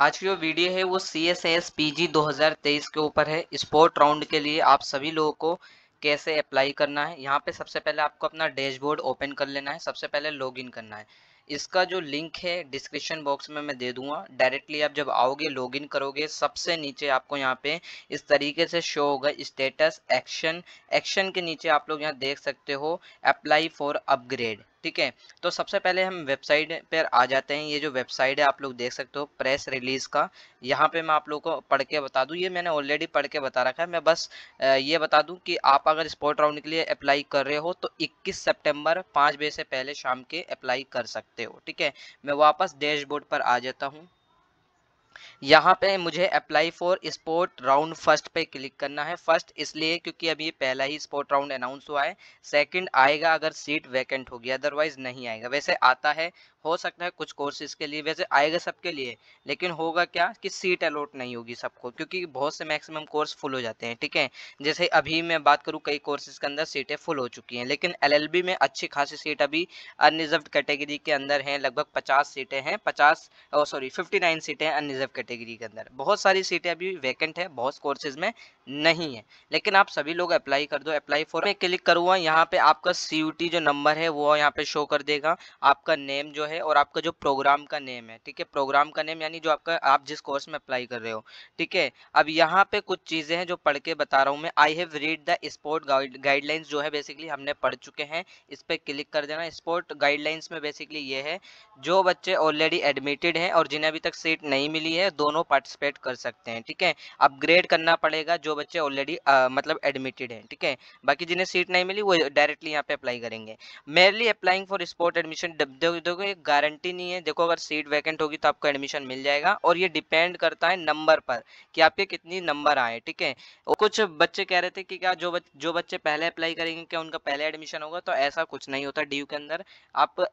आज की जो वीडियो है वो C S S P G दो हज़ार तेईस के ऊपर है स्पोर्ट राउंड के लिए आप सभी लोगों को कैसे अप्लाई करना है यहाँ पे सबसे पहले आपको अपना डैशबोर्ड ओपन कर लेना है सबसे पहले लॉगिन करना है इसका जो लिंक है डिस्क्रिप्शन बॉक्स में मैं दे दूंगा डायरेक्टली आप जब आओगे लॉगिन करोगे सबसे नीचे आपको यहाँ पे इस तरीके से शो होगा स्टेटस एक्शन एक्शन के नीचे आप लोग यहाँ देख सकते हो अप्लाई फॉर अपग्रेड ठीक है तो सबसे पहले हम वेबसाइट पर आ जाते हैं ये जो वेबसाइट है आप लोग देख सकते हो प्रेस रिलीज़ का यहाँ पे मैं आप लोग को पढ़ के बता दूँ ये मैंने ऑलरेडी पढ़ के बता रखा है मैं बस ये बता दूँ कि आप अगर स्पोर्ट राउंड के लिए अप्लाई कर रहे हो तो 21 सितंबर 5 बजे से पहले शाम के अप्लाई कर सकते हो ठीक है मैं वापस डैशबोर्ड पर आ जाता हूँ यहाँ पे मुझे apply for sport round first पे क्लिक करना है फर्स्ट इसलिए क्योंकि अभी पहला ही स्पोर्ट राउंड अनाउंस हुआ है सेकंड आएगा अगर सीट वैकेंट होगी अदरवाइज नहीं आएगा वैसे आता है हो सकता है कुछ कोर्सेज के लिए वैसे आएगा सबके लिए लेकिन होगा क्या कि सीट अलॉट नहीं होगी सबको क्योंकि बहुत से मैक्सिमम कोर्स फुल हो जाते हैं ठीक है जैसे अभी मैं बात करूँ कई कोर्सेज के अंदर सीटें फुल हो चुकी हैं लेकिन एल में अच्छी खासी सीट अभी अनरिजर्व कैटेगरी के अंदर हैं लगभग पचास सीटें हैं पचास सॉरी फिफ्टी सीटें अनरिजर्व कैटेगरी के अंदर बहुत सारी सीटें अभी वैकेंट है बहुत कोर्सेज में नहीं है लेकिन आप सभी लोग अप्लाई कर दो अप्लाई फॉर में क्लिक करूंगा यहाँ पे आपका सी जो नंबर है वो यहाँ पे शो कर देगा आपका नेम जो है और आपका जो प्रोग्राम का नेम है ठीक है प्रोग्राम का नेम यानी जो आपका आप जिस कोर्स में अप्लाई कर रहे हो ठीक है अब यहाँ पे कुछ चीज़ें हैं जो पढ़ के बता रहा हूँ मैं I have read the sport guidelines जो है बेसिकली हमने पढ़ चुके हैं इस पर क्लिक कर देना स्पोर्ट गाइडलाइंस में बेसिकली ये है जो बच्चे ऑलरेडी एडमिटेड हैं और जिन्हें अभी तक सीट नहीं मिली है दोनों पार्टिसिपेट कर सकते हैं ठीक है अपग्रेड करना पड़ेगा जो बच्चे ऑलरेडी मतलब एडमिटेड हैं ठीक है बाकी जिन्हें सीट नहीं मिली वो डायरेक्टली यहाँ पे अप्लाई करेंगे merely applying for spot admission देखो ये गारंटी नहीं है देखो अगर सीट वैकेंट होगी तो आपको एडमिशन मिल जाएगा और ये डिपेंड करता है नंबर पर कि आपके कितनी नंबर आए ठीक है कुछ बच्चे कह रहे थे कि क्या जो बच, जो बच्चे पहले अप्लाई करेंगे क्या उनका पहले एडमिशन होगा तो ऐसा कुछ नहीं होता डी के अंदर आप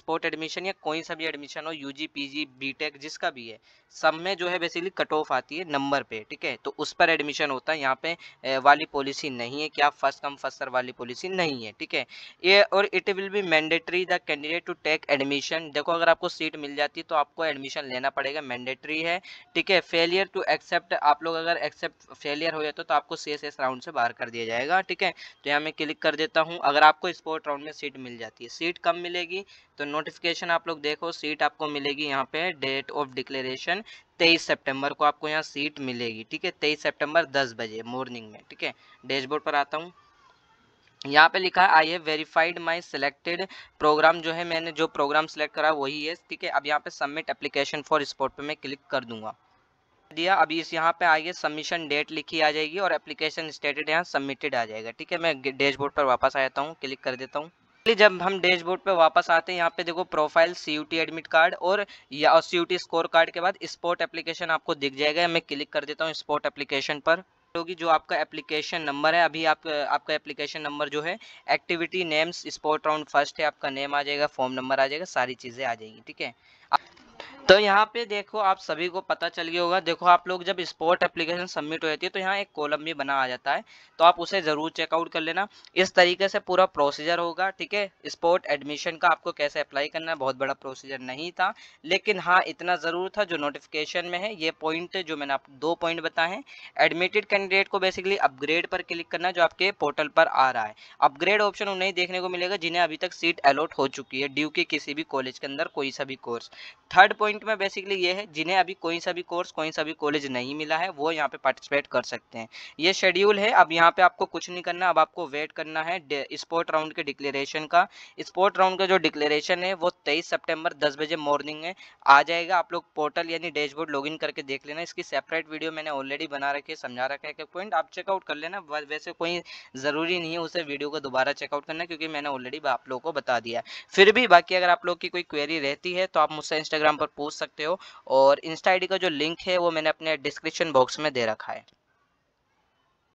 स्पॉट एडमिशन या कोई सा भी एडमिशन हो यू जी बीटेक जिसका भी है सब में जो है बेसिकली कट ऑफ आती है नंबर पे ठीक है तो उस पर एडमिशन ऑप्शन होता है यहाँ पे वाली पॉलिसी नहीं है कि आप फर्स्ट कम फर्स्ट सर वाली पॉलिसी नहीं है ठीक है ये और it will be mandatory the candidate to take admission देखो अगर आपको सीट मिल जाती है तो आपको एडमिशन लेना पड़ेगा मैंडेटरी है ठीक है फेलियर टू एक्सेप्ट आप लोग अगर एक्सेप्ट फेलियर हो जाते तो आपको सी राउंड से बाहर कर दिया जाएगा ठीक है तो यहाँ मैं क्लिक कर देता हूँ अगर आपको स्पोर्ट राउंड में सीट मिल जाती है सीट कम मिलेगी तो नोटिफिकेशन आप लोग देखो सीट आपको मिलेगी यहाँ पे डेट ऑफ डिक्लेरेशन तेईस सितंबर को आपको यहाँ सीट मिलेगी ठीक है तेईस सितंबर दस बजे मॉर्निंग में ठीक है डैशबोर्ड पर आता हूँ यहाँ पे लिखा है I have verified my selected program जो है मैंने जो प्रोग्राम सिलेक्ट करा वही है ठीक है अब यहाँ पे सबमिट एप्लीकेशन फॉर स्पोर्ट पे मैं क्लिक कर दूंगा दिया अभी इस यहाँ पे आइए सबमिशन डेट लिखी आ जाएगी और एप्लीकेशन स्टेटेड यहाँ सबमिटेड आ जाएगा ठीक है मैं डैशबोर्ड पर वापस आ जाता हूँ क्लिक कर देता हूँ जब हम डैशबोर्ड पे वापस आते हैं यहाँ पे देखो प्रोफाइल सी एडमिट कार्ड और या सी स्कोर कार्ड के बाद स्पोर्ट एप्लीकेशन आपको दिख जाएगा मैं क्लिक कर देता हूँ स्पोर्ट एप्लीकेशन पर होगी जो आपका एप्लीकेशन नंबर है अभी आप आपका एप्लीकेशन नंबर जो है activity names sport round first है आपका नेम आ जाएगा फॉर्म नंबर आ जाएगा सारी चीज़ें आ जाएगी ठीक है तो यहाँ पे देखो आप सभी को पता चल गया होगा देखो आप लोग जब स्पोर्ट एप्लीकेशन सबमिट हो जाती है तो यहाँ एक कॉलम भी बना आ जाता है तो आप उसे ज़रूर चेकआउट कर लेना इस तरीके से पूरा प्रोसीजर होगा ठीक है स्पोर्ट एडमिशन का आपको कैसे अप्लाई करना है बहुत बड़ा प्रोसीजर नहीं था लेकिन हाँ इतना ज़रूर था जो नोटिफिकेशन में है ये पॉइंट जो मैंने आप दो पॉइंट बताए एडमिटेड कैंडिडेट को बेसिकली अपग्रेड पर क्लिक करना जो आपके पोर्टल पर आ रहा है अपग्रेड ऑप्शन उन्हें देखने को मिलेगा जिन्हें अभी तक सीट अलॉट हो चुकी है ड्यू के किसी भी कॉलेज के अंदर कोई सा भी कोर्स थर्ड पॉइंट पॉइंट में बेसिकली ये है जिन्हें अभी कोई सा भी कोर्स कोई सा भी कॉलेज नहीं मिला है वो यहाँ पे पार्टिसिपेट कर सकते हैं ये शेड्यूल है अब यहाँ पे आपको कुछ नहीं करना अब आपको वेट करना है स्पोर्ट राउंड के डिक्लेरेशन का स्पोर्ट राउंड का जो डिक्लेरेशन है वो तेईस सेप्टेम्बर दस बजे मॉर्निंग में आ जाएगा आप लोग पोर्टल यानी डैशबोर्ड लॉग करके देख लेना इसकी सेपरेट वीडियो मैंने ऑलरेडी बना रखी है समझा रखा है पॉइंट आप चेकआउट कर लेना वैसे कोई ज़रूरी नहीं है उसे वीडियो को दोबारा चेकआउट करना क्योंकि मैंने ऑलरेडी आप लोगों को बता दिया फिर भी बाकी अगर आप लोग की कोई क्वेरी रहती है तो आप मुझसे इंस्टाग्राम पर पूछ सकते हो और इंस्टा आई का जो लिंक है वो मैंने अपने डिस्क्रिप्शन बॉक्स में दे रखा है